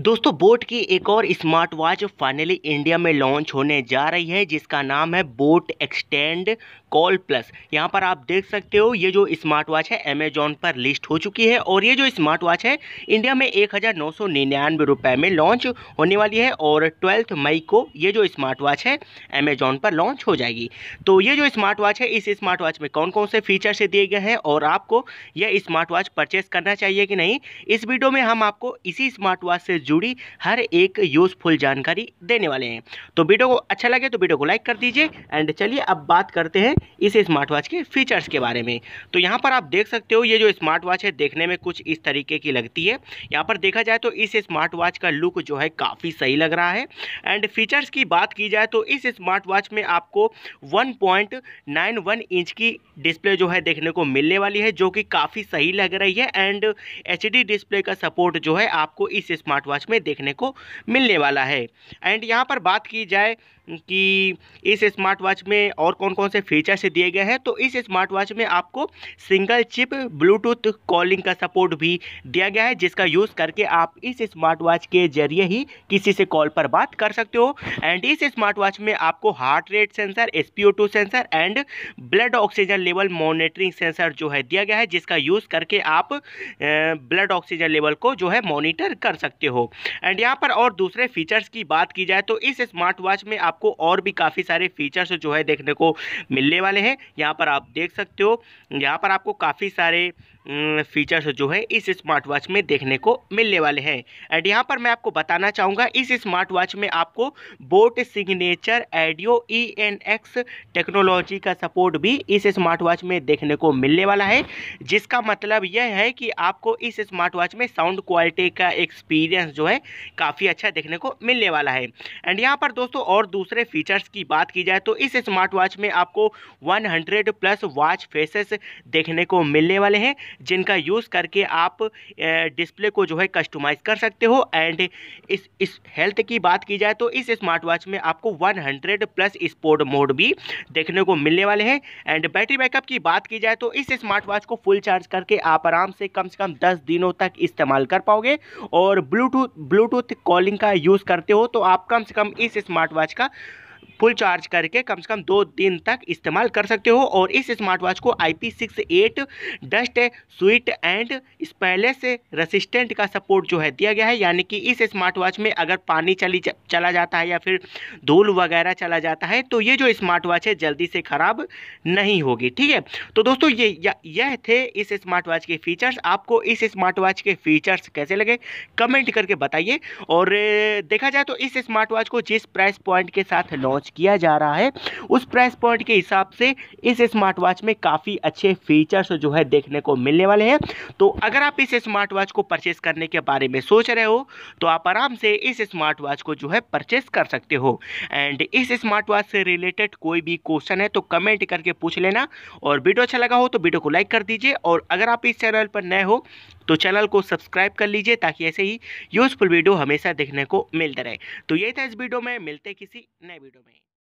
दोस्तों बोट की एक और स्मार्ट वॉच फाइनली इंडिया में लॉन्च होने जा रही है जिसका नाम है बोट एक्सटेंड कॉल प्लस यहाँ पर आप देख सकते हो ये जो स्मार्ट वॉच है अमेजोन पर लिस्ट हो चुकी है और ये जो स्मार्ट वॉच है इंडिया में एक हज़ार नौ सौ निन्यानवे में लॉन्च होने वाली है और ट्वेल्थ मई को ये जो स्मार्ट वॉच है अमेजोन पर लॉन्च हो जाएगी तो ये जो स्मार्ट वॉच है इस स्मार्ट वॉच में कौन कौन से फीचर्स दिए गए हैं और आपको यह स्मार्ट वॉच परचेस करना चाहिए कि नहीं इस वीडियो में हम आपको इसी स्मार्ट वॉच से जुड़ी हर एक यूज़फुल जानकारी देने वाले हैं तो वीडियो को अच्छा लगे तो वीडियो को लाइक कर दीजिए एंड चलिए अब बात करते हैं इस स्मार्ट वॉच के फीचर्स के बारे में तो यहाँ पर आप देख सकते हो ये जो स्मार्ट वॉच है देखने में कुछ इस तरीके की लगती है यहाँ पर देखा जाए तो इस स्मार्ट वॉच का लुक जो है काफ़ी सही लग रहा है एंड फीचर्स की बात की जाए तो इस स्मार्ट वॉच में आपको 1.91 इंच की डिस्प्ले जो है देखने को मिलने वाली है जो कि काफ़ी सही लग रही है एंड एच डिस्प्ले का सपोर्ट जो है आपको इस स्मार्ट वॉच में देखने को मिलने वाला है एंड यहाँ पर बात की जाए कि इस स्मार्ट वॉच में और कौन कौन से फीचर्स दिए गए हैं तो इस स्मार्ट वॉच में आपको सिंगल चिप ब्लूटूथ कॉलिंग का सपोर्ट भी दिया गया है जिसका यूज़ करके आप इस स्मार्ट वॉच के जरिए ही किसी से कॉल पर बात कर सकते हो एंड इस स्मार्ट वॉच में आपको heart rate sensor S sensor and blood oxygen level monitoring sensor जो है दिया गया है जिसका यूज़ करके आप ब्लड ऑक्सीजन लेवल को जो है मॉनिटर कर सकते हो एंड यहाँ पर और दूसरे फीचर्स की बात की जाए तो इस स्मार्ट वॉच में आपको और भी काफ़ी सारे फीचर्स जो है देखने को मिलने वाले हैं यहाँ पर आप देख सकते हो यहाँ पर आपको काफ़ी सारे फीचर्स जो है इस स्मार्ट वॉच में देखने को मिलने वाले हैं एंड यहाँ पर मैं आपको बताना चाहूँगा इस स्मार्ट वॉच में आपको boat signature audio E N X technology का सपोर्ट भी इस स्मार्ट वॉच में देखने को मिलने वाला है जिसका मतलब यह है कि आपको इस स्मार्ट वॉच में साउंड क्वालिटी का एक्सपीरियंस जो है काफ़ी अच्छा देखने को मिलने वाला है एंड यहाँ पर दोस्तों और दूसरे फीचर्स की बात की जाए तो इस स्मार्ट वॉच में आपको 100 प्लस वॉच फेसेस देखने को मिलने वाले हैं जिनका यूज़ करके आप डिस्प्ले को जो है कस्टमाइज कर सकते हो एंड इस इस हेल्थ की बात की जाए तो इस स्मार्ट वॉच में आपको 100 प्लस स्पोर्ट मोड भी देखने को मिलने वाले हैं एंड बैटरी बैकअप की बात की जाए तो इस स्मार्ट वॉच को फुल चार्ज करके आप आराम से कम से कम दस दिनों तक इस्तेमाल कर पाओगे और ब्लूटूथ ब्लूटूथ कॉलिंग का यूज़ करते हो तो आप कम से कम इस स्मार्ट वॉच का फुल चार्ज करके कम से कम दो दिन तक इस्तेमाल कर सकते हो और इस स्मार्ट वॉच को I P dust sweat and splash resistant का सपोर्ट जो है दिया गया है यानी कि इस स्मार्ट वॉच में अगर पानी चली चला जाता है या फिर धूल वगैरह चला जाता है तो ये जो स्मार्ट वॉच है जल्दी से ख़राब नहीं होगी ठीक है तो दोस्तों ये यह थे इस स्मार्ट वॉच के फीचर्स आपको इस स्मार्ट वॉच के फीचर्स कैसे लगे कमेंट करके बताइए और देखा जाए तो इस स्मार्ट वॉच को जिस प्राइस पॉइंट के साथ लॉन्च किया जा रहा है उस प्राइस पॉइंट के हिसाब से इस स्मार्ट वॉच में काफ़ी अच्छे फीचर्स जो है देखने को मिलने वाले हैं तो अगर आप इस स्मार्ट वॉच को परचेस करने के बारे में सोच रहे हो तो आप आराम से इस स्मार्ट वॉच को जो है परचेस कर सकते हो एंड इस स्मार्ट वॉच से रिलेटेड कोई भी क्वेश्चन है तो कमेंट करके पूछ लेना और वीडियो अच्छा लगा हो तो वीडियो को लाइक कर दीजिए और अगर आप इस चैनल पर नए हो तो चैनल को सब्सक्राइब कर लीजिए ताकि ऐसे ही यूज़फुल वीडियो हमेशा देखने को मिलते रहे तो यही था इस वीडियो में मिलते किसी नए वीडियो में